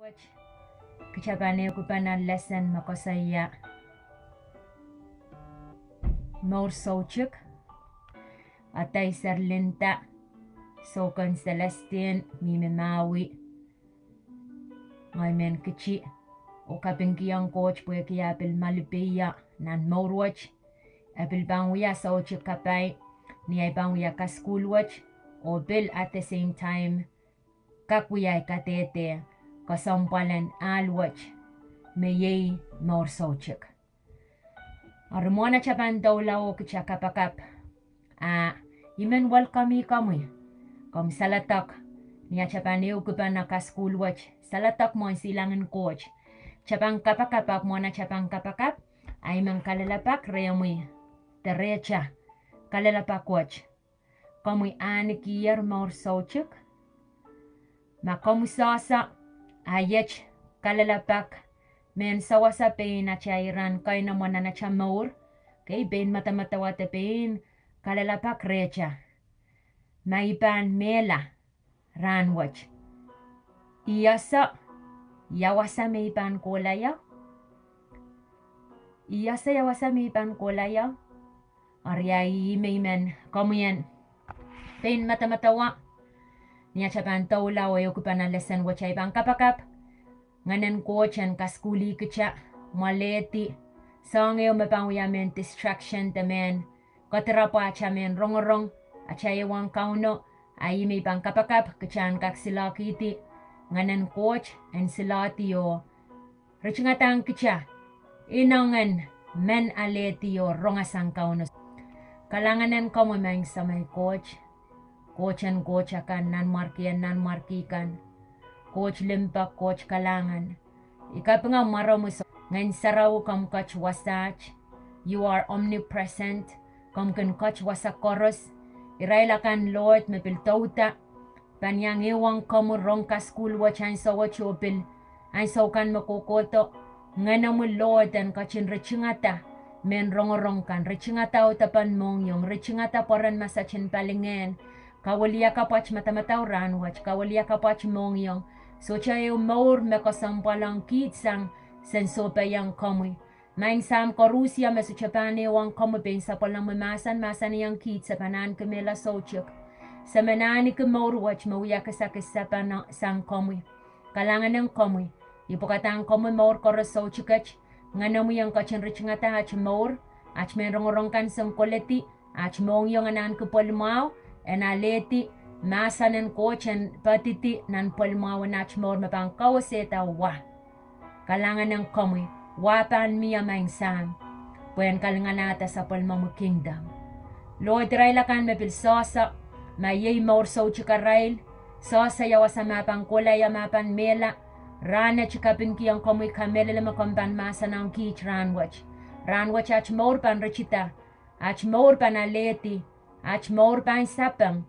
Watch kuchakane kupana lesson makosa ya Morsouchuk atay serlinta sokan Celestine mimimawi ngaimen kichi ukapinkiang coach pwekia pil malipiya nan morwach apil bangwiya souchuk kapay niya banguya ka school watch o bil at the same time kakuya katete kasam palan alwach me yei mor sochik. Armona chapan daula o kichakapakap. A imen welcome i kamui. Kam salatak. Nia chapan eu kupan na kaskul wach. Salatak mon silangin koch. Chapan kapakapak mona chapan kapakap. A imen kalalapak reyamui. Terecha. Kalalapak koch. Kamui aniki yer mor sochik. Ma kamui sasa. Kamui sasa. ayech kalalapak men sawasa pein achairan kaina mwana cha maur kay ben matamatawate pein kalalapak recha maipan mela ranwach iyasa yawasa meipan kolaya iyasa yawasa meipan kolaya aryai meimen kamuyan pein matamatawa Nya capan tau lau ayo ku pana lesson wa chai bang kapak kap. Nganan ko chan ka skuli ke cha maleti. Sang ayo mepang ya men distraction the men. Katera pa cha men rong rong. Acha ye wan ka uno. Ai mi bang kapak kap ke chan ka sila kiti. Nganan coach en sila tiyo. Rechingatang ke cha. Inangan men aleti yo rongasang ka uno. Kalanganan ko mo mang samay coach kochan gochakan nan marki yan nan marki kan. Koch limpa koch kalangan. Ikap nga maro mo so. Ngayon sarawo kam kach wasach. You are omnipresent. Kam kan kach wasa koros. Iraila kan Lord me pil tauta. Panyang iwang kamu rongka school watch ang sawa chupil. Ang sawkan makukoto. Ngayon mo Lord and kachin rechingata. Men rongorongkan. Rechingata utapan mong yung. Rechingata poran masachin palingen. Rechingata kawalia kapach matamatauran wach kawalia kapach mongyong so chayo e maur mekasampalang kitsang sensopayang kamui. Main sam ko Rusia mesu chapane wang komu ben sa palang mamasan masan yang kit sa panan kumela sochuk. Sa manani kumor wach mawya kasakis sa panan sang komu. Kalangan ng komu. Ipukatang komu mor koro sochukach. Nganamu yang kachin rich ngata hach mor. Ach men rong rong kan sang koleti. Ach mongyong yung anan kupol mau. en aleti masan en kochen patiti nan polma wa nach mor me pan kawseta wa kalangan en komi wa pan mi ya main san wen kalangan ata sa polma mu kingdom lo trai la kan me pil sosa ma yei mor so chika rail sosa ya wasa ma pan kola ya ma pan mela Rana chika pinki yang komi kamele lima kompan masa na unki ich ranwach. Ranwach ach mor pan rachita. Ach mor pan aleti. at mor ban sapang.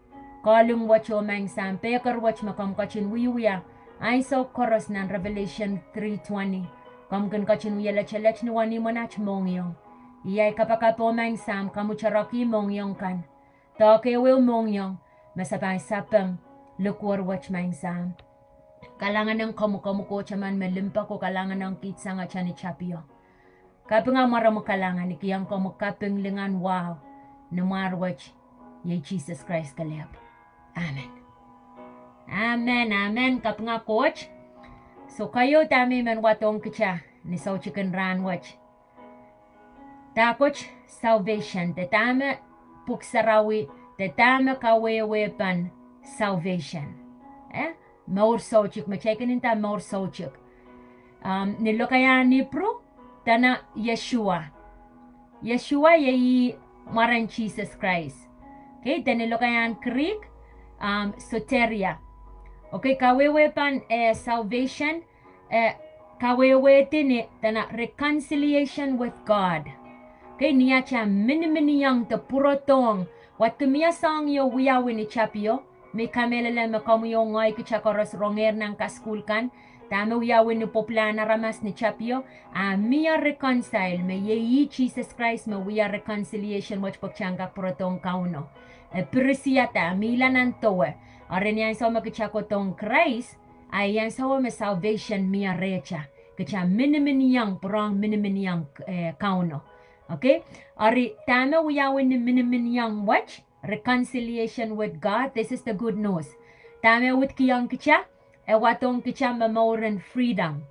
Kalung wacho mang sam pekar wach makam kachin wiwya. Ay so koros nan Revelation 3.20. Kamkan kachin wiyala chalach ni wani monach mongyong. Iyay kapakapo mang sam kamucharaki mongyong kan. Take will mongyong. Masabay sapang. Lukwar wach mang sam. Kalangan ng kamukamuko chaman melimpa ko kalangan ng kitsa nga chani chapio. Kapinga maramu kalangan ikiyang kamukaping lingan wow. Numarwach. Ye Jesus Christ kalab. Amen. Amen, amen. Kap nga coach. So kayo tami man watong kicha ni so chicken ran watch. Tapoch salvation. Te tame puksarawi. Te tame kawewepan salvation. Eh? Maur sochik. in inta maur sochik. Um, nilo kaya nipro tana Yeshua. Yeshua yei maran Jesus Christ. Okay, Danilogayan Creek, um, Soteria. Okay, kawewepan uh, salvation, uh, eh, kawewetini, eh, tana reconciliation with God. Okay, niacha mini yang te purotong, watumia song yo we are wiawini chapio, Me kamelele makamu yo ngoy kichakoros ronger nang kaskulkan, Tame uyawin ni poplana ramas ni chapio. Ah, A are reconcile me ye Jesus Christ me we are reconciliation watch pokchanga proton kauno. Eh, prisiata mila nantoe arenia insoma kicha koton kreis ai insoma me salvation mia recha kicha minimin yang prong minimin young eh, kauno okay ari tama we in the minimin young watch reconciliation with god this is the good news tama with kiyang kicha e waton kicha memoren freedom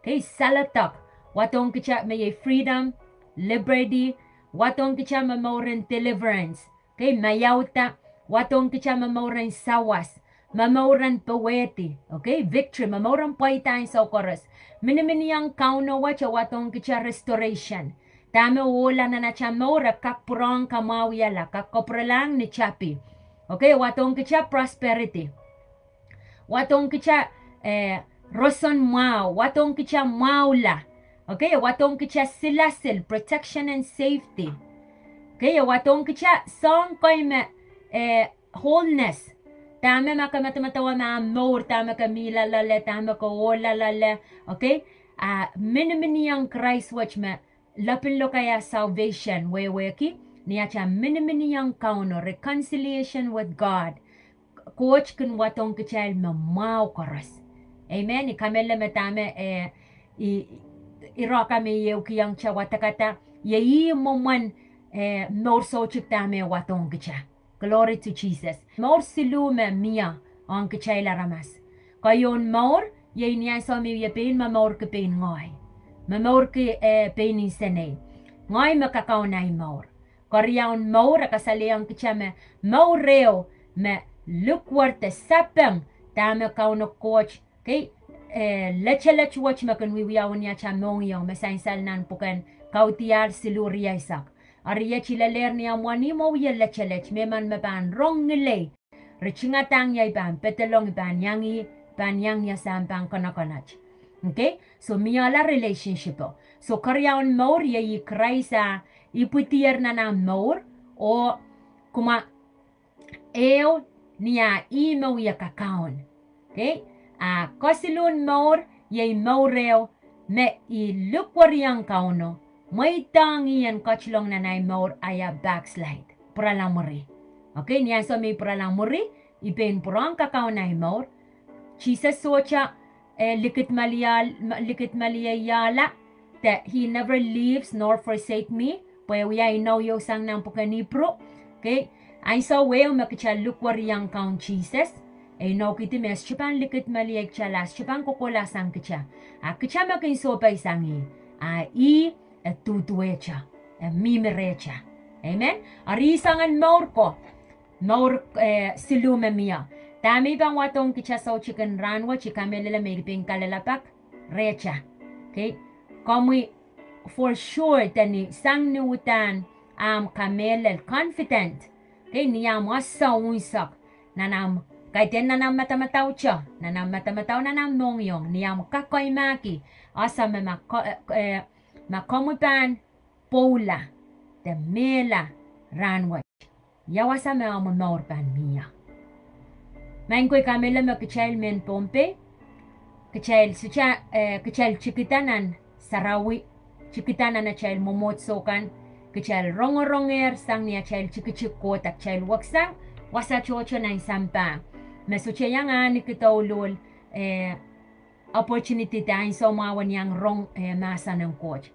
okay salatak waton kicha me freedom liberty waton kicha memoren deliverance Okay, mayauta. Watong kicha mamauran sawas. Mamauran paweti. Okay, victory. Mamauran paita sa okoros. Miniminiyang kauno wacha watong kicha restoration. Tame wola na na cha maurap kakpurong kamawiyala. Kakkopralang ni chapi. Okay, watong kicha prosperity. Watong kicha eh, roson mao. Watong kicha maula. Okay, watong kicha silasil, protection and safety. song Kiyawatongkicha songkoime eh, wholeness. Tama maka matamatawa ma amor, tama ka mila lale, tama ka ola oh lale. Okay? Uh, ah, minimini ang Christ watch me. Lapin lo kaya salvation. Wewe ki? Niya cha minimini yung kauno. Reconciliation with God. Coach kun watong kichal mamaw karas. Amen? Ikamela matame eh, i, iraka me yew kiyang cha watakata. Yayi mo man. Eh, morsoochittaamee wat onkicha. Glory to Jesus. Morsilume mia onkicha ilaramas. Kayon mor yeinian somi yepin mamorke pin ngoi. Mamorke eh, pin insene. Ngoi makakaunai mor. Korjaun mor kasali onkicha me mor reo me lukworte sapeng tame kauno koch. Kei eh, leche lech watch makan wiwi aun yacha mong yong me sain sal nan puken kautiar siluriaisak. Arieci le lerni a moani mo ye le celec me man me ban rong le. Richinga tang ye ban petelong ban yangi ban yang ya sam ban kona konach. Okay? So mi ala ya relationship. So karya on mor ye i kraisa i putier na na mor o kuma eo nia ya i mo ye ya kakaon. Okay? A kosilun mor ye mor eo me i lukwari an kaono. May tangiyan long nanay maur aya backslide. Pralamuri. Okay, niyan so may pralamuri. Iben purang kakao nay maur. Chisa socha eh, likit maliyal, likit maliyala. That he never leaves nor forsake me. Pwede ya inaw yo sang nang pukanipro. Okay? Ay sa look makichalukwar yang kaun Jesus. Eh, Ay no kiti mes chupan likit maliek chalas chupan kokola sang kicha. A ah, kicha makin so paisangi. A ah, i et tutuecha, et mimerecha. Amen? Arisang ang maur ko, maur eh, silume miya. Tami bang watong kichasaw chicken ranwa, chikamelila megiping kalalapak, recha. Okay? Kamui, for sure, tani sang niwutan am kamelel confident. Okay? Niyam wasaw unsak, nanam Kaiten nanam matamatau cho, nanam matamatau nanam mongyong niya kakoy maki, asa mema na komu pen poula de mela ranwek ya wasa me amu nor pen mia men koy kamela me kichel men pompe kichel sucha eh, kichel chikitanan sarawi chikitanan na chel momot sokan kichel rongo ronger sang ni chel chikichik kota chel waksa wasa chocho na insampa me suche yang ani kito ulul eh opportunity ta insoma wan yang rong eh, masa ng coach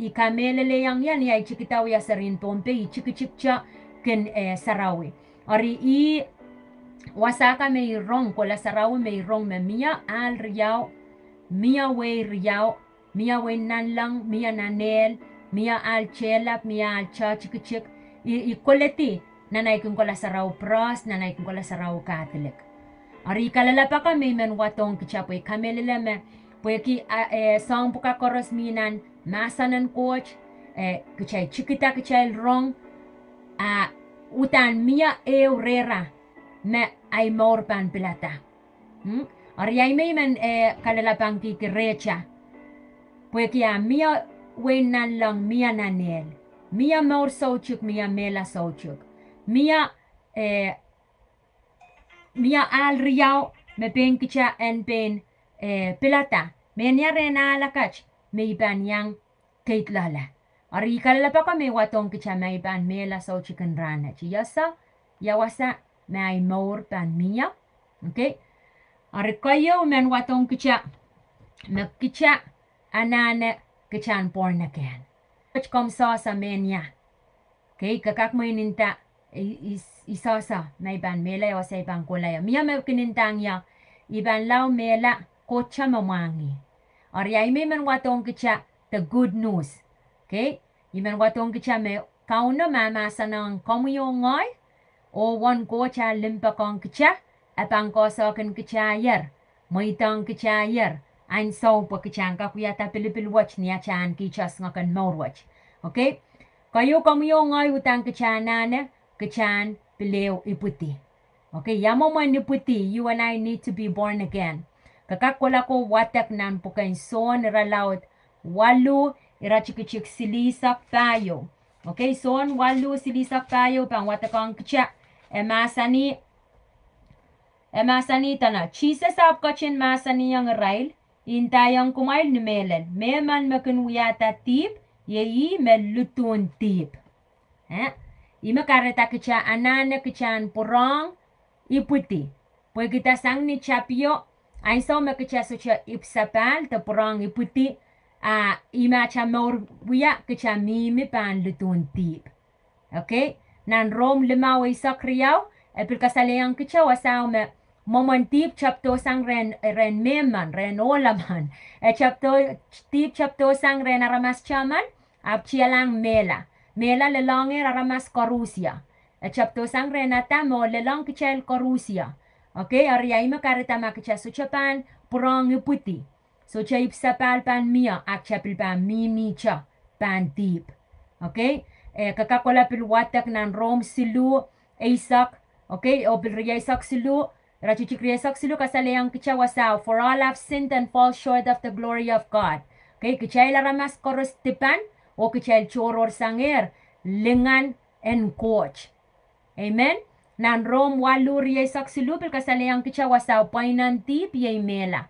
ikamelele yang yan ya ichi kitau ya serin pompe ichi kichipcha ken e, eh, sarawe ari i wasaka me irong ko la sarawe me irong me mia al riao mia we riao mia we nan lang mia nanel mia al chela mia al cha chikichik i, i koleti nanai kun ko la sarau pros nanai kun ko la sarau katlek ari kalala paka me men waton kichapo ikamelele me Pwe ki a, e, eh, sang buka koros minan, masanan koch eh, e kuchai chikita kuchai rong a utan mia e urera me ai mor pan plata hm ar yai me men e eh, kalala pan ki kirecha pue ki a mia wenan lang mia nanel mia mor sochuk mia mela sochuk mia e mia al riau me pen kicha en pen e pelata me nia renala kach mei ban yang keit lala. Ari kalau lepak aku mei watong kicah mei ban mei la sau chicken run. Ci yasa, ya wasa mei mor ban minya. Okay. Ari kaya umen watong kicah. Mek kicah anane kicahan porn again. Kach kom sasa men ya. Okay, kakak mei ninta isasa mei ban mei la ya wasa ban kolaya. Mia mei kininta ya. Iban lau mei la kocha mamangi. Ora imen watong kicha the good news. Okay? Imen watong kicha me kauna mama sanang komuyo ngoy o oh, won ko cha limpa kong kicha apang ko sokan kicha yer. Moitong kicha yer. Ein pa po kicha ka kuyata pilipil watch niya chan kichas ngakan more watch. Okay? Kayo komuyo ngoy utang kicha nana kichan pileo iputi. Okay, yamo man iputi. You and I need to be born again. ko watak nan wataknan son ralaut walu irachikichik silisak tayo. Okay, son walu silisak tayo pang watakang kcha. Emasani Emasani tana chisa kachin masani yang rail Inta yang kumail numelen. Meman makunuyata tip yeyi melutun tip. Eh? Ima kareta kicha anana kichan porong iputi. Pwegita sang ni chapio a insomma che c'è su c'è i sapal da pron i puti a i ma c'è mor via che c'è mi mi pan le tun tip ok nan rom le e ma o i sacriau e per casa le anche c'è o sa me momon tip c'è to sang ren ren meman ren ola man e c'è to tip c'è to sang ren aramas chaman a chialang mela mela le longe aramas corusia e c'è to sang renata mo le long c'è il corusia Okay, Ariaima Karitama Kachasu Chapan, Prong Uputi. So Chaip Sapal Pan Mia, Akchapil Pan Mimi eh, Cha, Pan Deep. Okay, Kakakola Pilwatak Nan Rome Silu, Aesak. Okay, Opil Riaisak Silu, Rachichik Riaisak Silu, Kasaleang Kichawasau, for all have sinned and fall short of the glory of God. Okay, Kichaila Ramas Koros Tipan, O Kichail Choror Sanger, Lingan and Coach. Amen. nan rom walu riai saksilu pil kasaliang kicha wasau poinan ti piei mela.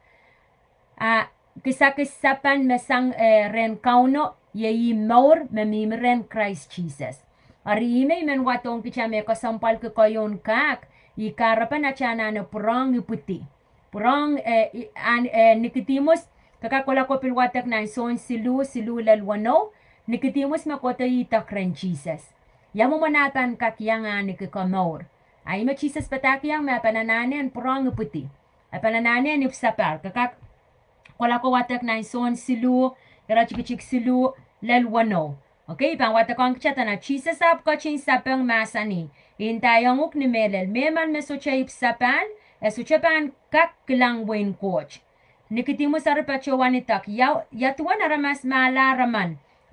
A kisa kisapan mesang eh, ren kauno yei maur memim ren Christ Jesus. Ari ime imen watong kicha me kasampal kikoyon kak ikarapan chana na purang iputi. Purang eh, an, eh, nikitimus kakakula kopil watak na son silu silu lalwano nikitimus makota itak ren Jesus. Yamumanatan kak yangan nikikamaur. Аима чисес патакиан ме апанананен пронг пути. Апанананен ипсапар. Какак кола ко ватак на инсон силу, ирачик чик silu, лел вано. Okay, pang watakong chata na chisa sap ko chin sapang masani. Intayong uk ni melel meman meso chaip sapan, eso pan kak kilang wain coach. Nikitimo sa rapachowan itak yaw yatuan aramas malaraman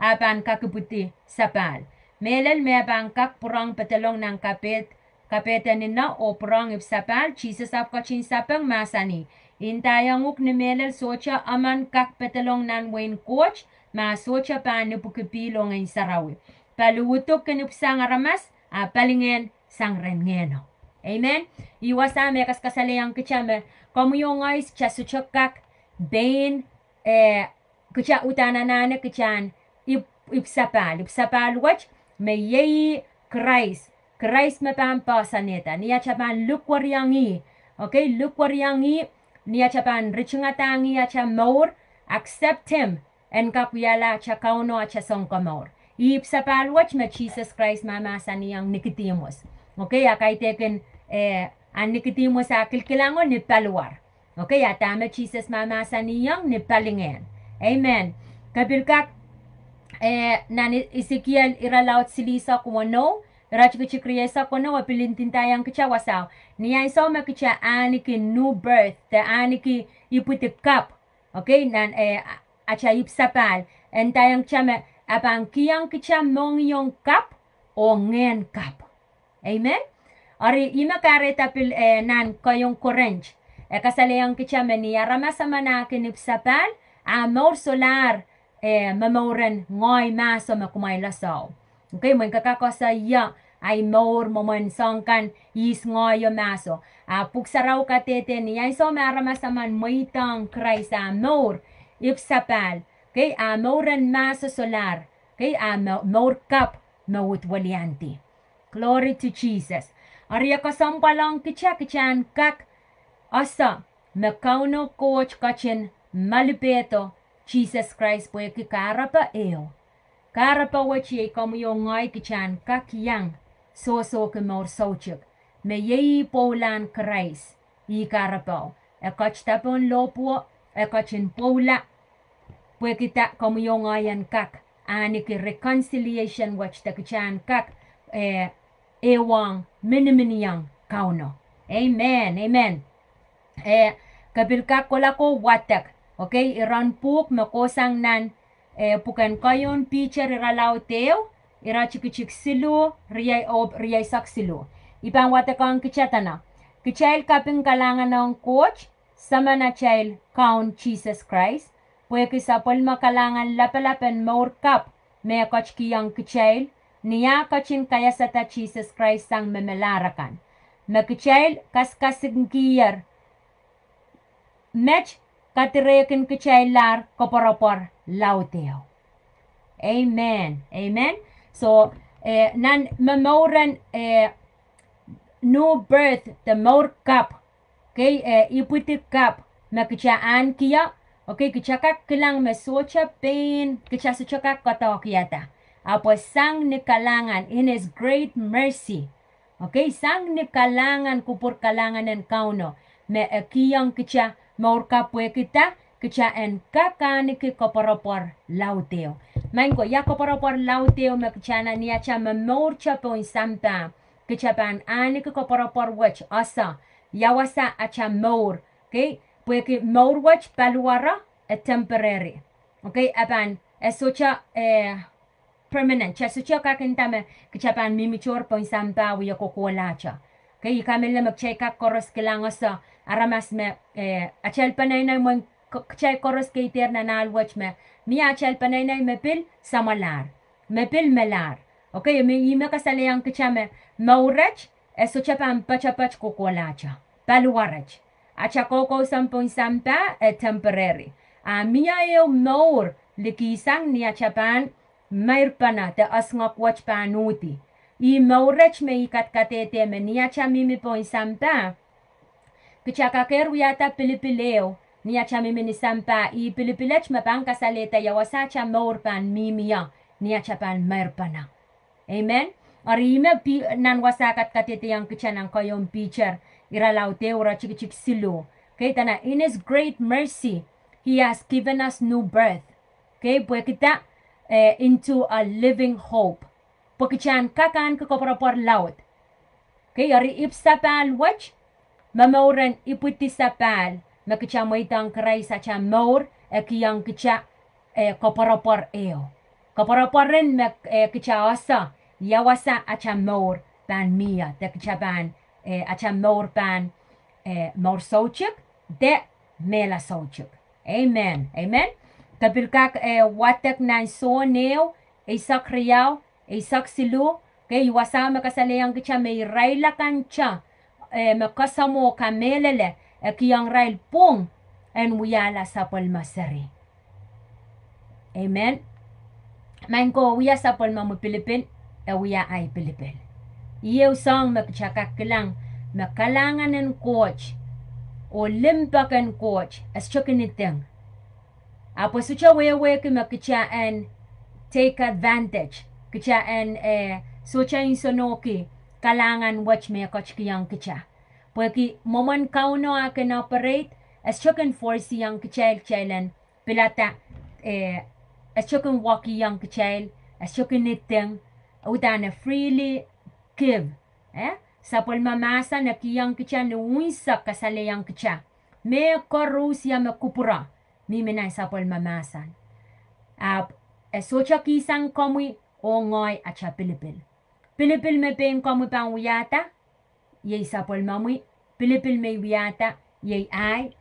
apan kakiputi sapal. Melel me apan kak purang patalong ng kapit na oprang ipsapal Jesus apkachin sapang masani. Intayang uk ni melel socha aman kak petelong nan wain coach ma socha pa nipukipilong ang sarawi. Paluutok kanipsang aramas apalingen sang rengeno. Amen? Iwasame kas kasalayang kachame kamuyong ay kya suchakak bain eh, kya utananana kachan ip, ipsapal. Ipsapal watch may yei Christ Christ matampa saneta. Niya chapan lukwariangi. Okay, lukwariangi. Niya chapan richungatangi acha maur. Accept him. And kapuyala acha kauno acha songka maur. Iipsapalwach me Jesus Christ mama saniyang Nicodemus. Okay, akay teken eh, ang Nicodemus akilkilangon ni paluar. Okay, atama Jesus mama saniyang eh, ni palingen. Amen. Kabilkak eh, nani isikiel iralaut silisa kuwano Rachi kichi kriye sapo no wapilintinta yang kicha wasaw. Niya isome kicha aniki new birth. Te aniki iputi kap. Okay? Nan eh, acha yip sapal. Entayang chame apang kiyang kicha mong yung kap o ngen kap. Amen? Ari ima kareta pil eh, nan kayong korench. E kasaleyang kicha meniya ramasama na kinip sapal. Amor solar eh, mamoren ngoy maso makumay lasaw. Okay, mo kakakasaya ay maur mo man sangkan is ngoyo maso. Apuk ah, Pugsaraw ka teten yan so maramasaman mo itang Christ amor ah, ipsapal. Okay, amoran ah, maso solar. Okay, amor kap mawut walianti. Glory to Jesus. Arya kasampalang kitsa kitsan kak asa makauno coach kachin malipeto Jesus Christ po kikarapa eo. Kara pawachi e kamu yo ngai kichan kak yang so so ke mor sochuk. Me yei polan krais i kara paw. E kach tapon lopo e kachin pola. Pwe kita kamu yo ngai an kak. Ani ke reconciliation wach ta kichan kak e e wang mini mini yang kauno. Amen, amen. E kabir kak kolako watak. Okay, iran puk me kosang nan kak. eh, pukan kayon picher ralau teo ira chikichik silu riyay ob riyay sak silu ipang watakang kichatana kichail kaping kalangan ng coach sama na child count Jesus Christ pwede sa polma kalangan lapalapen more cup may koch kiyang kichail niya kachin kaya sa ta Jesus Christ sang memelarakan makichail kaskasing kiyar match katirekin kichailar koporopor Laudeo. Amen. Amen. So, eh, nan mamoran eh, new birth, the more cup. Okay, eh, iputi cup. Makichaan kia. Okay, kichaka kilang mesocha pain. Kicha Kichasuchaka kata kiata. Apo sang ni kalangan in His great mercy. Okay, sang ni kalangan kupur kalangan en kauno. Me eh, kiyang kicha maurka pwe kita. kichaen kakani kikoporopor lauteo mango ya koporopor lauteo me kichana ni acha memor chapo insampa kichapan ani kikoporopor wach asa ya wasa acha mor ke okay? pue mor wach paluara a e temporary okay aban esocha eh permanent cha socha kakinta me kichapan mimi chor po insampa wi yokokolacha ke okay? ikamelle me chekak koros kilangosa aramas me eh achelpanaina mon cei coroscă eterna na al watchme. Mia chel panay me pil samalar. Me pil melar. Ok, me ime kasale yang kichame. Maurach eso chapam pachapach kokolacha. Paluarach. Acha koko sampon sampa e temporary. A mia eu maur likisang ni achapan mairpana te asngok watchpanuti. I maurach me ikatkatete me ni mi achamimi pon sampa. Kichakakeru yata pilipileo. niachami sampa i pilipilech mapan kasaleta yawasacha maurpan mimiya pan merpana. Amen? Arime pi nan wasakat katitiyang kichanang kayong pitcher iralaute ura chikichik silo. Okay, tana, in His great mercy, He has given us new birth. Okay, pwekita eh, into a living hope. Pwekichan kakan kakopropor laut. Okay, ari ipsapal watch, mamauran iputi na kicha maitang krai sa cha maur e eh, kiyang kicha e eh, koporopor eo. Koporopor rin me e, eh, kicha osa, ya wasa a cha maur ban mia, de kicha ban e, a cha maur ban e, maur sochuk, de mela sochuk. Amen, amen. Kapil kak e, watek nan so neo, e sak riyaw, e sak silu, ke iwasa me kasale yang kicha me irai la kancha, e, me kasamo kamelele, me kasamo kamelele, Ekiyang rail pong en wiyala sa palmasari. Amen. Main ko wiya sa palma mo Pilipin, e wiya ay Pilipin. Iyew sang magchakak lang, makalangan ng coach, o limpak ng coach, as chukiniting. Apo sucha wewe ki makichaan take advantage, kichaan eh, sucha insonoki, kalangan watch me koch kiyang kicha. Pwaki, moman kauno akin operate, as chukin force yung kachail chailan, pilata, eh, as chukin waki yung kachail, as chukin niteng, utana freely give, eh? Sa pulmamasa na ki yung kachan ni uinsa kasali yung kachan. Me korus ya me kupura, miminay sa pulmamasa. Ab, esocha kisang komi, o ngoy acha pilipil. Pilipil me pen komi pang uyata, jej sapol mamui, pilipil mei wiata, jej ai,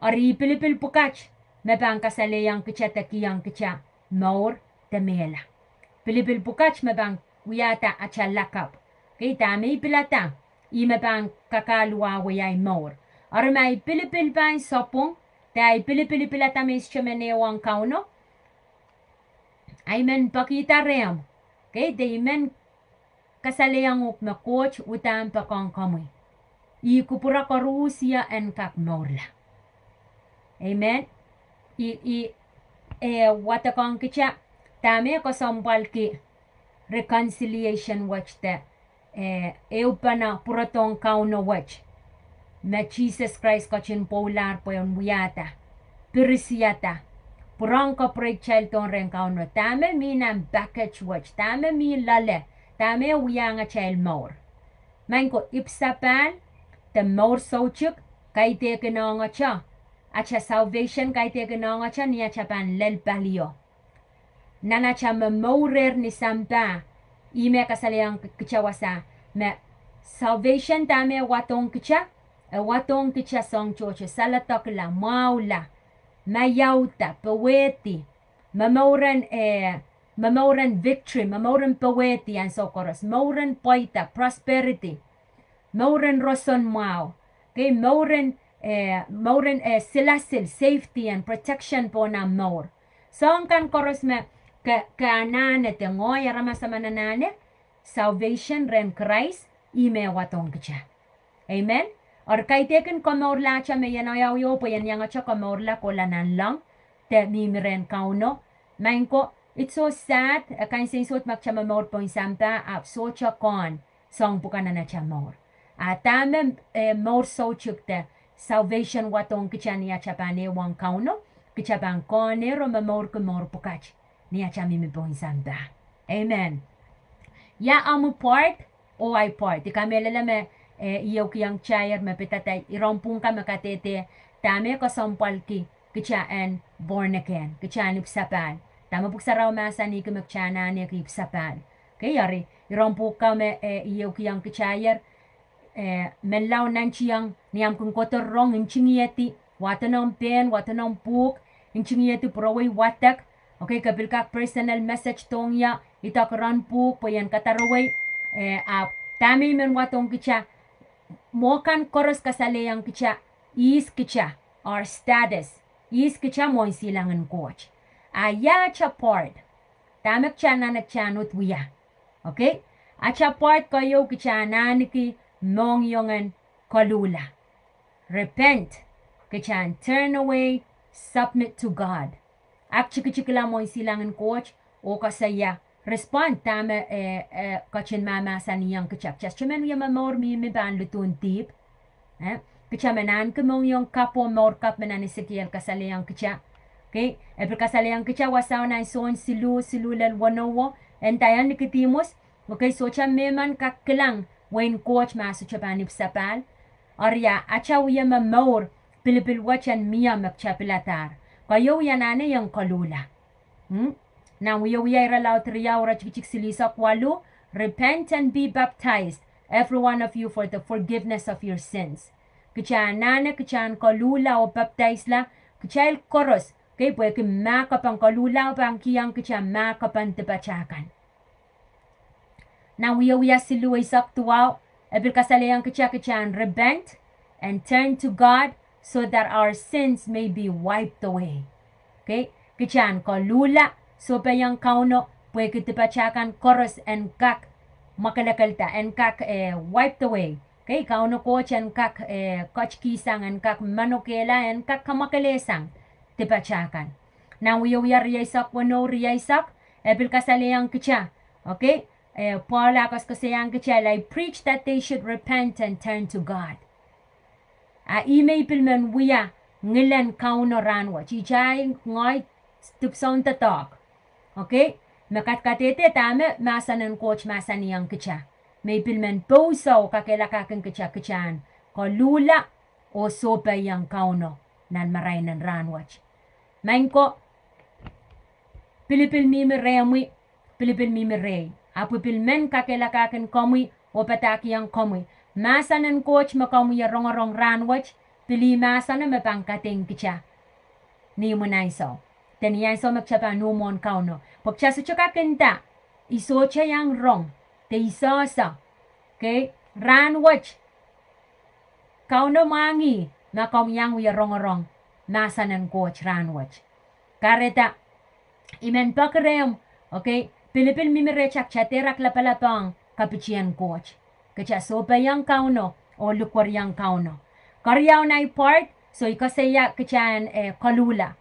ari pilipil pukach, me banka sale yang kicha taki yang kicha, maur temela. Pilipil pukach me bank wiata achalakap, kei tami pilata, i me bank kakalua weyai maur. Ari mai pilipil bain sopung, te ai pilipil pilata me ischemene wang kauno, ai men pakita ream, kei te men Касалеян на коч утам пакон камы. И купура корусия эн как норла. Amen. И и э ватакон кича таме косомбалки reconciliation watch te eh, eupana puratong kauno watch na Jesus Christ kachin polar po yon buyata pirisiyata puranko pre child ton ren kauno tame mi nam package watch tame mi lale tame uyang acha el mor. Mengko ipsapan the mor sochuk kai te kenong acha. Acha salvation kai te kenong acha ni acha pan lel palio. Nana cha me morer ni sampa. Ime kasalian kichawasa me salvation tame waton kicha. E waton kicha song choche salatok la maula. Mayauta, peweti. Memauran eh, Mamauran victory, mamauran paweti ang sokoros, mauran poita, prosperity, mauran roson mao. Okay, mauran, eh, mauran eh, silasil, safety and protection po na maur. So ang kan koros me, ka, kaanane te ngoy arama sa mananane, salvation ren Christ, ime watong kja. Amen? Or kay teken komorla cha me yan ayaw yo yan yang cha komorla ko lang, te mimren kauno, main ko It's so sad, kan sa isot magchamamor po samta ap so chakon song bukan na na chamor. At tame mor so chukte salvation watong kichania chapane wang kauno kichaban kone romamor kumor pukach niya chamimi po samta. Amen. Ya amu part o ay part. Ika Ikamela me iyaw kiyang chayer me pitatay irompung ka makatete tame ko sampal ki kichaan born again kichanip sapan. Dama puk sarau masa ni ke mukchana ni ke ipsapan. Kaya yari, iram puka me eh, iye uki yang kecayer. Eh, Melau nanti yang ni am kung kotor rong incingi yeti. Watanam pen, watanam puk, incingi yeti perawai watak. Okay, kabil kak personal message tong ya. Itak ran puk, payan kata rawai. Eh, Ap, tami men watong kicha. Mokan koros kasale yang kicha. Is kicha, our status. Is kicha moin silangan coach. Aya chapart. Tamek chanana chanut wiya. Okay? A chapart kayo kichananiki nongyongan kalula. Repent. Kichan turn away, submit to God. Ak chikikikila mo silangan coach o kasaya respond tama eh, eh, kachin mama sa niyang kachak. Chas chaman yung mamor mi mi ban lutun tip. Eh? Kachamanan kamong yung kapo mor kap manan isikiel kasaliyang kachak okay epikasalayan kicha wasauna son silu silulal wanowo entayan nikitimos okay socha meman kakkilang wen coach masu panip sapal arya achawiya mamor pilipil wachan miya mapchapilatar kayo yanane yang kalula hmm? Now we are allowed to reaura chikichik silisa kwalu. Repent and be baptized, every one of you, for the forgiveness of your sins. Kichanana, kichan kalula o baptizla, kichail koros, Okay, po ki makapang kalulaw pang kiyang kicha makapan tipachakan. Now we are still ways up to wow. Ebil kasalayang kicha kicha and repent and turn to God so that our sins may be wiped away. Okay? Kichan kalula so payang kauno pwe kitipachakan koros and kak makalakalta and kak eh, wiped away. Okay? Kauno ko and kak eh, koch and kak manokela and kak kamakalesang. dipercayakan. Nang uyu uyu ria isak wano ria isak. Epil eh, kasali yang kecha. Okay. Eh, Paul akas kasi yang kecha. Like preach that they should repent and turn to God. A ime ipil men wuya ngilan kauno ranwa. Chichay ngay tupson tatok. Okay. Mekat katete tame masanan coach masan yang kecha. May pilmen pouso kakela kakin kecha kechaan. Kolula o sope yang kauno nan marainan ranwa chichay. Menko pilipil mimi remwi pilipil mimi rei apu pil men kakela kaken komwi opataki yang komwi masanen coach makomwi ya rongrong ranwach pili masana me pankateng kicha ni munaiso teni yaiso makchapa no mon kauno pokcha su choka kenta isocha yang rong te isosa ke ranwach kauno mangi makom yang wi rongrong nasan en goj ran waj. Kareta, imen pakarem, ok, pilipin mimi rechak chaterak la palapang kapichi en goj. Kacha sope yang kauno, o lukwar yang kauno. Kariyaw na ipart, so ikaseya kacha en eh, kalula.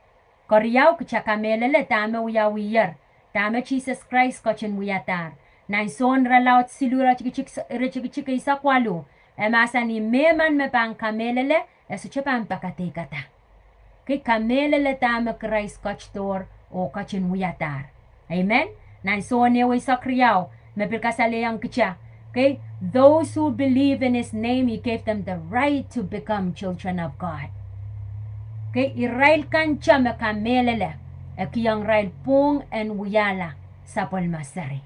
Kariyaw kacha kamelele tame uya wiyer. Tame Jesus Christ kachin wiyatar. Na ison ralaot silu rechikichika isa kwalu. Emasa ni meman mepang kamelele, esu chepan pakatekata. Kata. kay kamelele tame Christ kachtor o kachin Amen? Nan so ne we kicha. Okay? Those who believe in his name, he gave them the right to become children of God. Okay? Irail kancha me kamelele. Ekiyang rail pung en wiyala sa polmasari.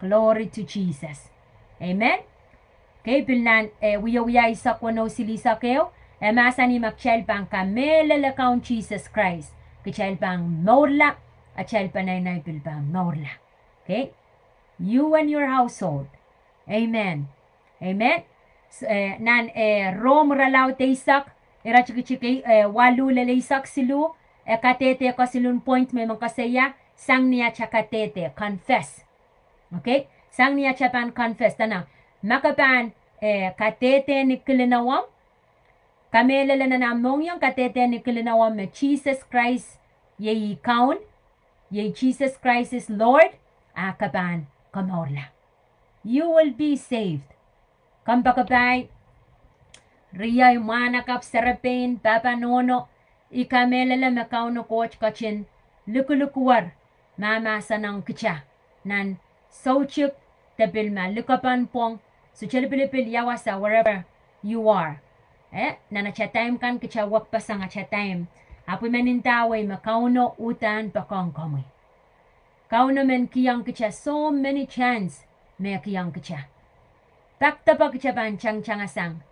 Glory to Jesus. Amen? Okay, bilnan, eh, wiyawiya no silisa kayo. emasani magchelbang kamelelakaun Jesus Christ. Kachelbang maurla, achelpanay na bilbang maurla. Okay? You and your household. Amen. Amen? Eh, nan eh, rom ralaw Era irachikikik eh, walu lalaysak silu, eh, katete ko silun point may mangkasaya, sang niya chakatete, confess. Okay? Sang niya chapan confess. Tanang, makapan eh, katete ni kilinawam, Kamela kamelelene na katete ni kilina me Jesus Christ ye ikaun ye Jesus Christ is Lord akaban kamorla you will be saved kambakabay riya imana kap serapain baba nono ikamelele makauno koch kachin lukulukuwar mama sanang kicha nan sochuk tabilma lukapan pong so chelipilipil yawasa wherever you are eh, na nachatayim kan kichawak pa sa nachatayim. Apoy manintaway, makauno utan pa kong kamay. Kauno men kiyang kicha, so many chance may kiyang kicha. Takta pa kicha pa chang chang asang.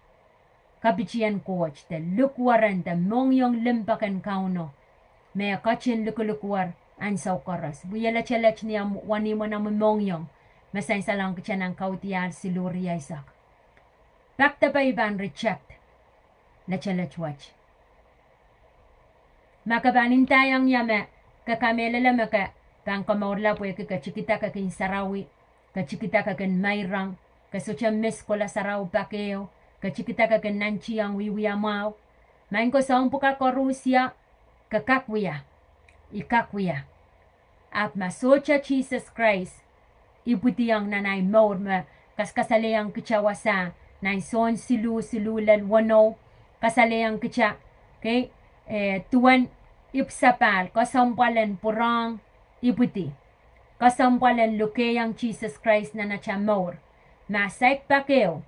Kapichian coach, the lukwaran, the mong yung limpak and kauno. May kachin lukulukwar, and so koros. Buyala chalach niya wani mo na mong yung. Masay salang kicha ng kautiyal si Luria ya Isaac. Takta pa iban reject na chalachwach. Makabaninta yang yame, kakamelele meke, tangka maurla pweke ka chikita ka kin sarawi, ka chikita ka kin mairang, ka socha meskola sarawi pakeo, ka chikita ka kin nanchi yang wiwi amau, mainko saumpuka korusia, ka kakwia, ikakwia. At masocha Jesus Christ, ibuti yang nanay maurma, kas kasale yang kichawasa, nai son silu silu lel wanau, pasal yang kecil. Okay. Eh, tuan ibu sapal, kosong palen purang ibu ti. Kosong palen luke yang Jesus Christ nana cemur. Masai pakeo.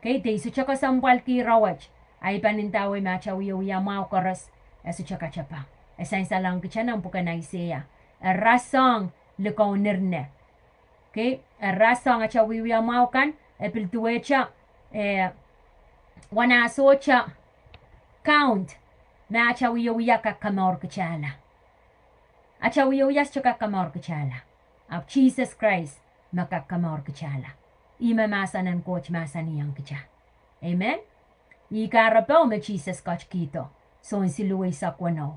Okay, dia isu cakap kosong pal ki rawaj. Ay panin tawe macam uyu uya mau koras. Esu cakap cepa. Esain salang kecil nampu kena isya. Rasang lekau nirne. Okay, rasang acah uyu uya mau kan. Epil tuwe cak. Eh, wana asu cak. count na achawiyowiya kakamarkachala. Achawiyowiyascho kakamarkachala. Of Jesus Christ makakamarkachala. Ima masanan koch masaniyankacha. Amen? Ikarapel me Jesus koch kito. So in kwa sakwano.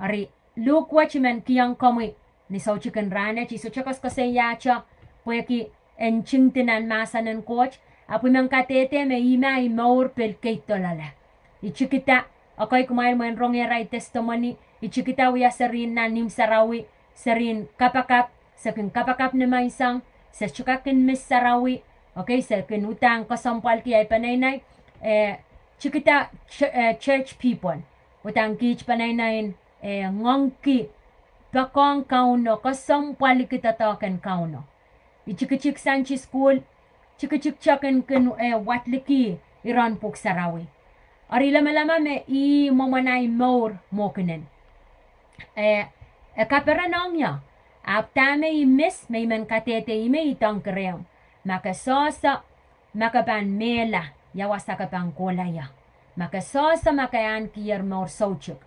Ari, Luke men kiyang komi ni so rane. rana chakas so yacha kaseyacha pweki en chingtinan masanan koch apunang katete me ima i maur pel keito lala. I chikita, ako i kumail mo enrong yarai testimony, i chikita wia serin na nim sarawi, serin kapakap, sakin kapakap na maisang, sa chukakin mis sarawi, okay, sakin utang kasampal ki ay panaynay, eh, chikita ch eh, church people, utang kich panaynayin, eh, ngongki, bakong kauno, kasampal kita token kauno. I chikichik sanchi school, chik chik chaken ken e eh, watliki iran puk sarawi ari lama lama me i momanai mor mokenen e eh, e eh, kapera nomia ya. aptame i mis me men katete i me i tankream maka sosa maka ban mela ya wasaka ban kola ya maka sosa maka yan kier mor sochuk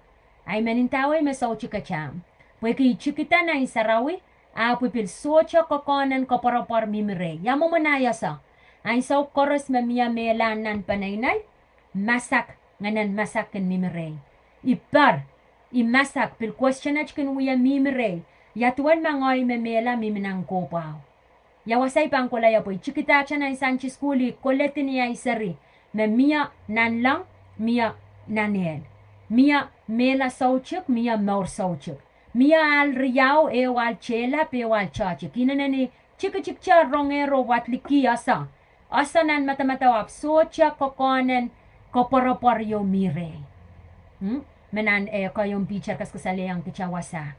ai men intawe me sochuk cham Pwiki chikita na isarawi, a pwipil socha kokonen koporopor mimre. Yamu mana yasa aisau koros mamia mela nan panainai masak nganan masak ken mimrei ipar i masak pil question ach ken wiya mimrei ya tuan mangoi memela miminang kopao ya wasai pangkola ya poi chikita chana isan chi skuli koletini ya isari memia nan lang mia nanen mia mela sauchuk mia mor sauchuk mia al riau e wal chela pe wal chachi kinene ni chik chik cha rong ero wat likia sa Asanan matamatawap socha kokonen koporoporyo mire. Hmm? Menan e eh, ko yung bichar kas kasaliang kichawasa.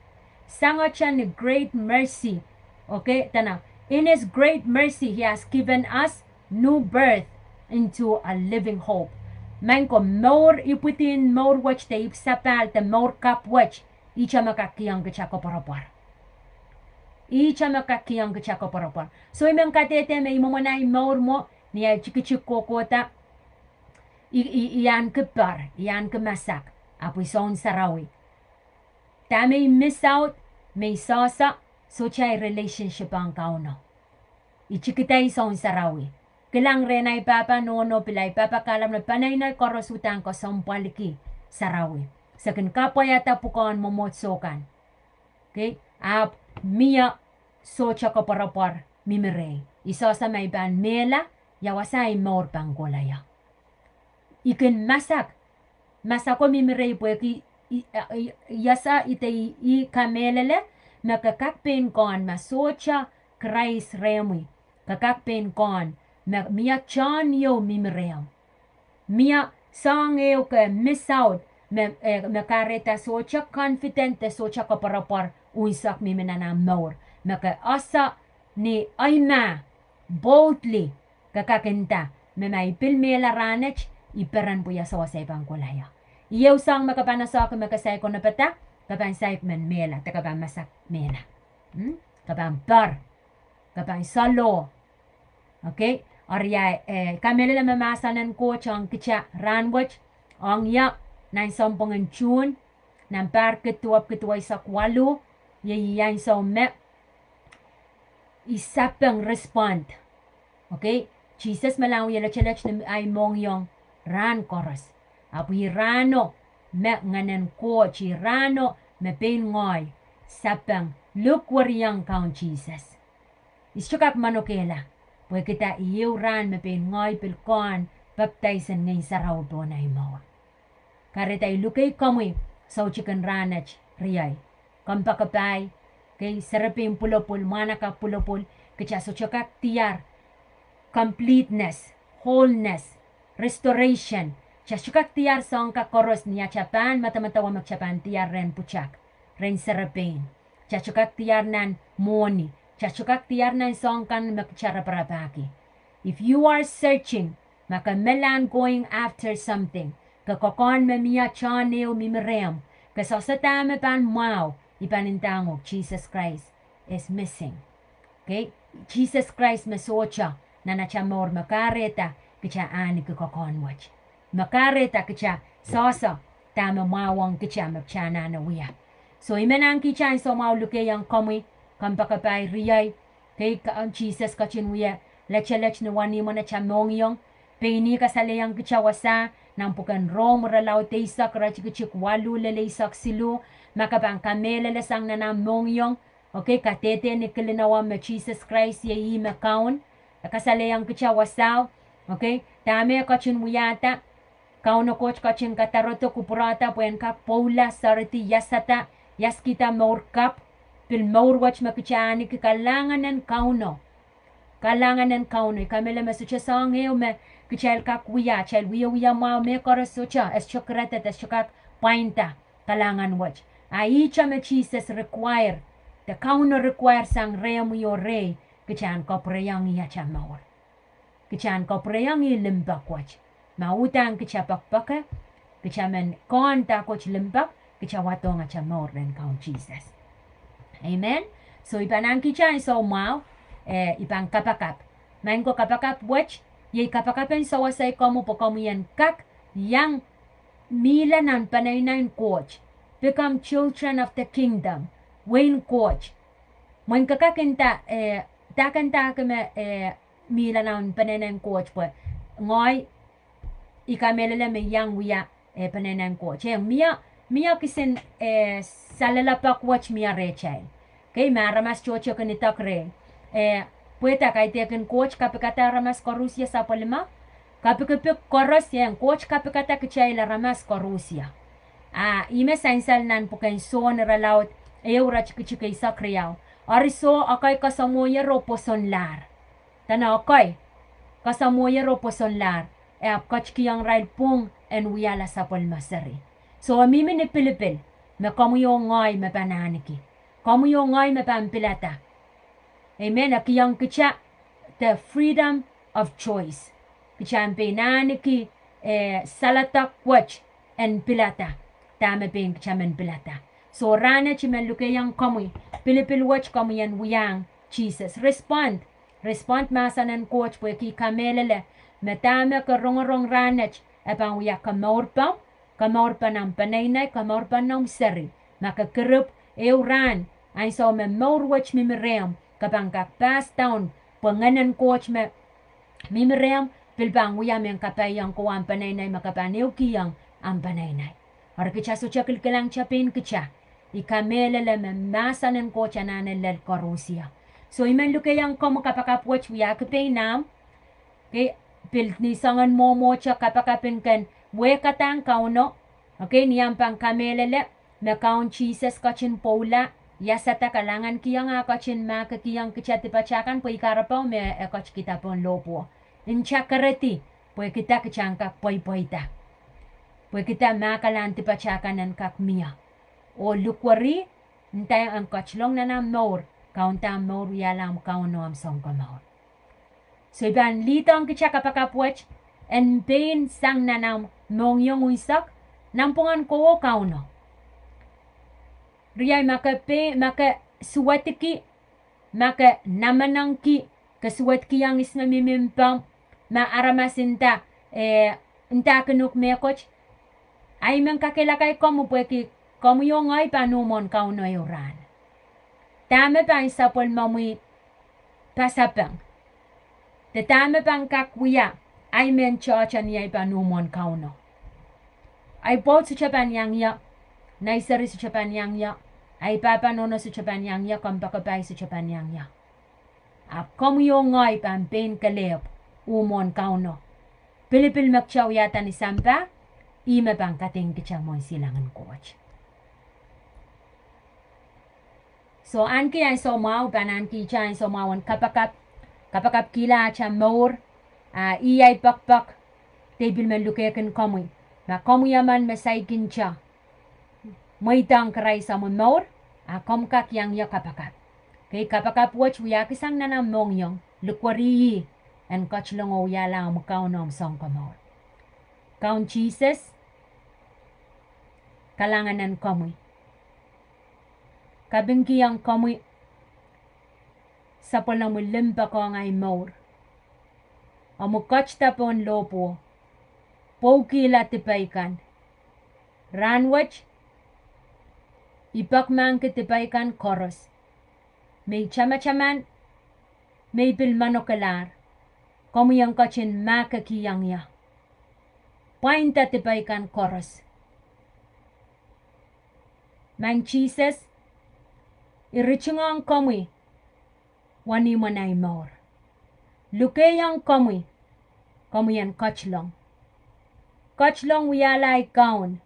Sanga ni great mercy. Okay, tana. In His great mercy, He has given us new birth into a living hope. Manko more iputin more watch tape sapal the more cup watch. Icha makakiyang kichako paropar icha me ka kiyangu cha koporopor so imem te me imomona imormo ni ya chikichi kokota i yan par yan ke masak apo ison sarawi ta me miss out me sasa so chay relationship ang kauno ichikita ison sarawi kelang rena ipapa nono pila ipapa kalam na panay na korosutan ko sa paliki sarawi sakin kapayata pukon momotsokan okay ap mia socha ko parapar mimere isa sa mai ban mela ya wasa i mor bangola ya iken masak masako mimere po ki yasa ite i kamelele na kakak pen kon masocha krais remi kakak pen kon na mia chan yo mimere mia sang eu ke miss out me e, me kareta socha confident te socha ko parapar unsak mimena maur. Maka asa ni aima boldly kakakenta mema ipilmela ranech iperan puya sa wasay pangkulaya. Iyaw sang makapanasok makasay ko na pata, kapan sayip men mela, takapan masak mela. Hmm? Kapan bar kapan salo. Okay? Arya, eh, kamila na mamasanan ko, chong kitsa ranwach, ang yak, na isompong ang tune, ng par ketuap ketuay sa kwalo, 얘기 insomma i sapeng respond okay Jesus malang yela chelach nem ai mong yong ran koras apu irano me nganen ko chi rano me pen ngoi sapeng look what young count Jesus Is ischukap manokela pwe kita iu ran me pen ngoi pel kon baptizen ngay saraw po na imawa kareta ilukay kamwe sau chicken ranach riai. kon pakapay kay serapin pulopul manaka pulopul kachaso choka tiar completeness wholeness restoration chachuka tiar son ka koros niya chapan matamata wa chapan tiar ren puchak ren serapin chachuka tiar nan moni chachuka tiar nan son kan makchara parapaki if you are searching maka melan going after something ka kokon me miya chaneo mimrem ka sasata me pan mau ipanintangog, Jesus Christ is missing. Okay? Jesus Christ mesocha na nachamor makareta kicha ani kukokonwach. Makareta kicha sosa tama mawang kicha mapchana na wiya. So imenang kicha so mauluke yang komwi kampakapay riyay kay ka Jesus kachin wiya lechalech na wani mo na chamong yung pini kasalayang kicha wasa nampukan rom ralaw te teisak rachikicik walu lalaysak silu nakabang kamelele sang na nam nong yong. Ok, katete ni kilina wa me Jesus Christ ye yi me kaun. Kasale yang kicha wasaw. Ok, tame kachin wuyata. Kauno koch kachin kataroto kupurata buen ka paula sarati yasata. Yaskita maur kap. Pil maur wach me kicha ani ki kalangan en kauno. Kalangan en kauno. Ikamele me suche sang heo me kicha el kak wuya. Chel wuya wuya mao me kore suche. Es chokretet, es chokak painta. Kalangan wach. Aici Jesus require, te kauna require sang ream yo re, kechan kopreyang ia cha maur. Kechan kopreyang i limbak wach. Ma utang kecha pakpaka, kecha men kon ta koch limbak, kecha watong ren count Jesus. Amen. So ipanang kicha iso mau, eh, ipan kapakap. Mango kapakap wach, ye kapakapen sawasay komo po komo yan kak, yang mila nan panay nan koch become children of the kingdom. Wayne Coach. Mwen kakakenta eh, takenta kame eh, mila naun panenen coach po. Ngoy ikamelele me yang wia eh, panenen coach. Eh, mia mia kisen eh, salala pak watch mia rechai. Kay maramas chocho kanitak re. Eh, pueta kai teken coach kapikata ramas korusia sa palima. Kapikapik koros coach kapikata kichai la ramas korusia. а, име сэнсэлнэн пукэн сонералаут эурач кычыкэй сакрияу. Арисо акай касамоя ропосонлар. Тана акай kasamoya roposonlar e apkachki ang railpong en wiyala sa polmasari. So amimi ni Pilipil, me kamu yung ngay me pananiki. Kamu yung ngay me pampilata. Amen, aki yung kicha the freedom of choice. Kicha ang pinaniki eh, salata, watch and pilata. tame pen chamen blata. So rana chimen luke yang kamui, pilipil watch kamui yan wuyang, Jesus. Respond, respond masan en coach pwe ki kamelele, me tame ka rong rong rana ch, epan wuya ka maurpam, ka maurpam nam panaynay, ka maurpam nam seri. Ma ka kirup, ew ran, ay so me maur watch mimirem, ka bang ka pass down, pangenen coach me, mimirem, pilbang wuya men kapay yang kuwan panaynay, makapan ew kiyang, ang panaynay. Orpicha sucha kilkilang cha pin kicha. Ika mele le me masa nen kocha nane lel korusia. So imen luke yang komu kapaka puwech wia kipe inam. Ke pil nisangan mo mo cha kapaka pin ken. Wwe katang kauno. Ok ni ampang kamele le. Me kaun chises kachin poula. Ya sata kalangan kiyang a kachin ma ka kiyang kicha tipa chakan. Po ikarapaw me e eh, kach kita pon lopo. Incha kereti. Po ikita kichanka po ipoita. Incha kereti pwede kita makalan ti pachakanan kak miya. O lukwari, nta ang kachlong na nam nor, kaun ta nor yalam kaun no am song ka nor. So iban lito ang kichaka pakapwech, en pain sang na nam nong yong uisak, nampungan ko o kaun no. Riyay maka pain, maka suwati ki, maka namanang ki, kasuwat ki yang isna mimimpam, ma aramasin ta, eh, nta kanuk mekoch, Ai men kakela kai komu pue ki komu yongai pa panumon kauno no yuran. E tame pa isa pol mamui pasapang. Te tame pang kakuya ai men chocha ni ai panumon kauno. kau no. Ai po su chapan yang ya. Nai sari su chapan yang ya. Ai papa nono su chapan yang ya kom pa kapai su chapan yang ya. A komu yongai pan pen kalep umon kauno. Pilipil makchaw yata ni sampa. Ima bangka ting kicha moy silangan koch. So an ki ay somaw banan ki cha ay somawan kapakap kapakap kila cha mor uh, iyay pakpak tebil man lukekan kamoy. Ma kamoy yaman masay kincha. May tang karay sa mon mor a komkak yang ya kapakap. Kay kapakap watch wiya kisang nana mong yung lukwariyi and kachlong o yala ang mukaw nom song kamor. Count Jesus, kalanganan kamoy. Kabingkiyang kamoy sa pala mo limba ko nga imor. Amo kachta po ang lopo, poukila tipaykan. Ranwach, ipakman kitipaykan koros. May chamachaman, may pilmano kalar, kamuyang kachin makakiyang ya. Painta tipaykan koros. ng Jesus, irichungang kamwi, wanimo na imor. Lukeyang kamwi, kamuyan kachlong. Kachlong wiyalay kaon,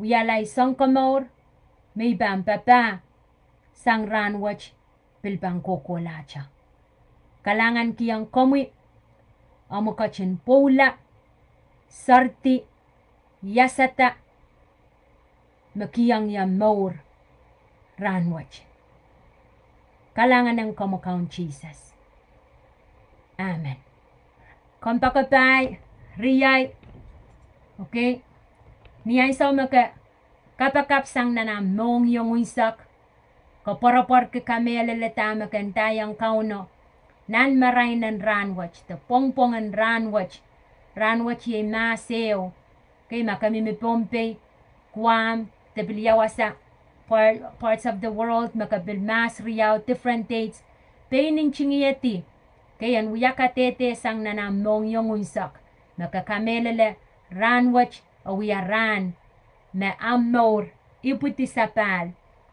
wiyalay sangkamor, may bang papa, sang ranwach, bilbang kokolacha. Kalangan ki kiyang kamwi, amukachin paula, sarti, yasata, makiyang ya maur ranwach. Kalangan ng kumakaon Jesus. Amen. Kompakapay, riyay, okay? Niyay sa maka kapakapsang na nam mong yung unsak, kaporapor ka kami alalata e makantayang kauno, nan maray ng ranwach, the pongpong ang ranwach, ranwach yung masew, kay makami makamimipompe, kwam, Nabilyawa sa par parts of the world, makabil mas riyaw, different dates, paining chingiyeti, kayan uyakatete sang nanamong yung unsak, makakamelele, ranwach, awiyaran, maamor, iputi sapal,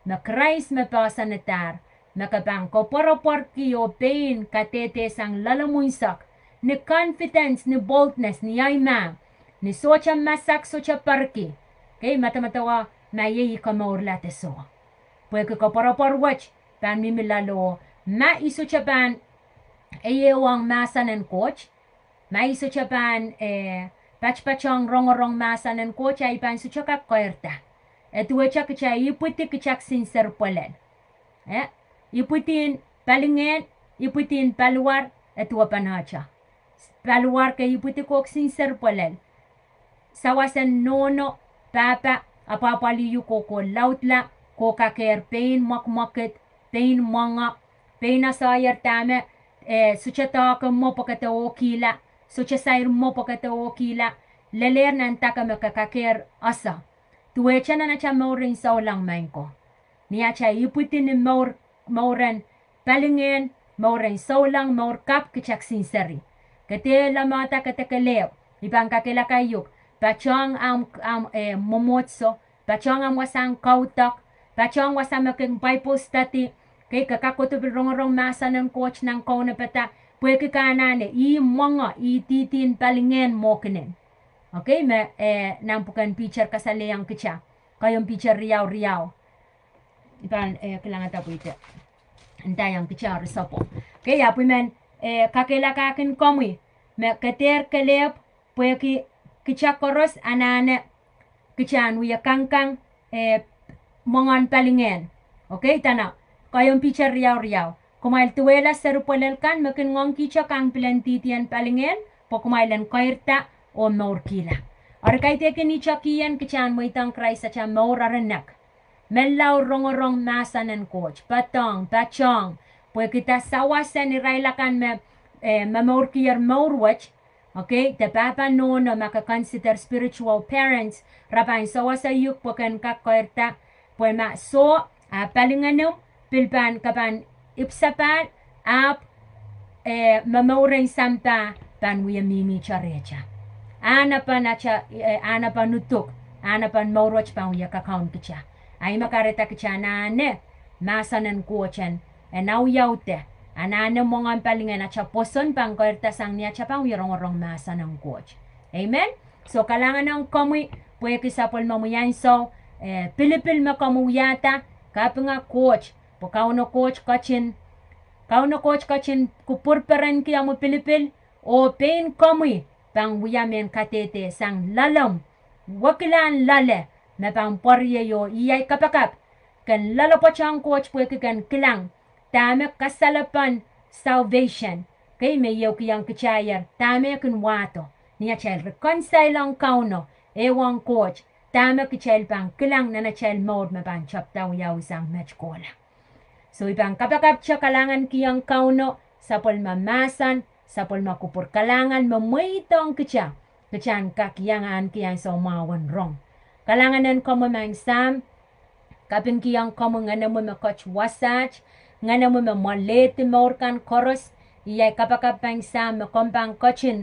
makrais mapasanatar, nakabangko poropor kiyo pain katete sang lalamunsak, ni confidence, ni boldness, ni ayma, ni socha masak, socha parki. kay matamatawa, na yeyi kama orla te soa. Pwe ke koporopor wach, ban mimi la loo, ma iso cha ban, e ye wang masan en koch, ma iso cha ban, e, pach pachong rong rong masan en koch, ay ban su chaka koerta. E tuwe cha ke cha iputi ke chak sincer polen. E, iputi in palingen, iputi in paluar, e tuwe panacha. Ha paluar ke iputi kok sincer polen. Sawasan nono, papa, apapaliyu koko lautla koka ker pein makmaket pein manga peina sayar tame e eh, suche taka mopakata okila suche sayar mopakata okila leler nan taka makakaker asa tuwechana na cha maurin saulang mainko. niya cha iputin ni maur mauren palingen mauren saulang maur kap kichak sinseri kete lamata kete kaleo ibang kakela Bachong am um, am um, eh, momotso, bachong am um, wasang kautak, bachong wasang making Bible study, kay kakakutubil rong masa ng coach ng kauna pata, pwede ka nane, i monga, i titin palingen mokinen. Okay, me, eh, nang pukan picture kasaliyang kitsa, kayong picture riyaw-riyaw. Ipan, eh, kailangan tapo ito. Antayang kitsa risopo. Okay, apuy men, eh, kakin komi, me kater kalep, pwede kecha koros anane kechan wiya kangkang e eh, mongon palingen okay tana kayon picha riau riau kuma el tuela seru polel kan mekin ngong kicha kang plenti tian palingen pokumailen kairta o norkila ar kaite ke nicha kien kechan moitan kraisa cha mor arnak mellau rongo rong nasanen coach patong pachong pues kita sawasen irailakan me eh, memorkier morwach Okay, the Papa known na makakonsider spiritual parents. Rapain so sa yuk po kan kakorta po ma so a palingan pilpan kapan ipsapan ap e mamaurin santa pan wiya mimi charecha. Ana pa na cha e, ana pa nutuk ana pa mauroch pa wiya kakaun kicha. Ay makareta kicha na ne masanan kuochen e nau yaute. Anana mo nga palingan at siya poson pang sang niya siya pang wirong-orong masa ng coach. Amen? So, kalangan ng kamoy, pwede kisapol mamuyan. So, eh, pilipil mo kamuyata, kapi nga coach, pukaw no coach kachin, kaw no coach kachin, kupurperen kaya mo pilipil, o pain kamoy, pang wiyamen katete sang lalom, wakilan lale, na pang porye yo iyay kapakap, kan lalapot siyang coach pwede kan kilang, tame kasalapan salvation kay me yo ki yang kichayar tame kun wato niya chel reconcile on kauno e won coach tame ki chel ban kilang nana chel mod me ban chop down yau sang match kola so ibang kapakap chakalangan ki yang kauno sapol mamasan sapol makupur kalangan mamuitong kicha kichan kakiyangan kiyang so mawan wrong kalanganan ko mamang sam kapin kiyang ko mga namumakoch wasach ngane mo me mwalete me orkan koros iyai e kapaka pengsa me kompang kochin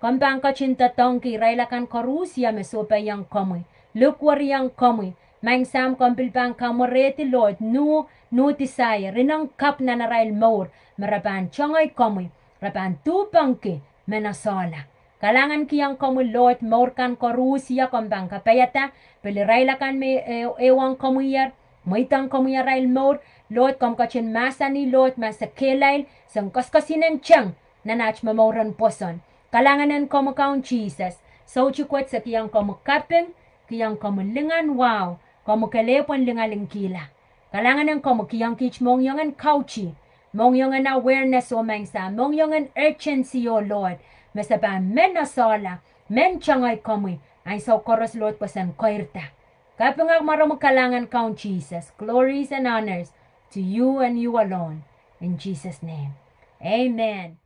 kompang kochin tatongki raila kan korus ya me sope yang komwe lukwar yang komwe Mang sam kompil pan kamoreti lord nu nu tisai e renang kap na na rail mor merapan chongai komi rapan tu panke mena sala kalangan ki yang komi lord mor kan ko rusia kom banka payata pele rail kan me ewan e komi yer ya. moitan komi ya rail mor Lord, kom komkachin masa ni Lord, masa kilail, sang kaskasinan chang, nanach mamauran poson. Kalanganan komakaon Jesus. So chikwet sa kiyang komakapin, kiyang komalingan wow, komakalepon lingaling kila. Kalangan Kalanganan komakiyang kichmong yangan kauchi. Mong yangan awareness o mangsa, mong yangan urgency o Lord. Masaba men nasala, men changay komoy, ay sa koros Lord pasan koirta. Kapag nga maramang kalangan kaun Jesus, glories and honors, to you and you alone. In Jesus' name, amen.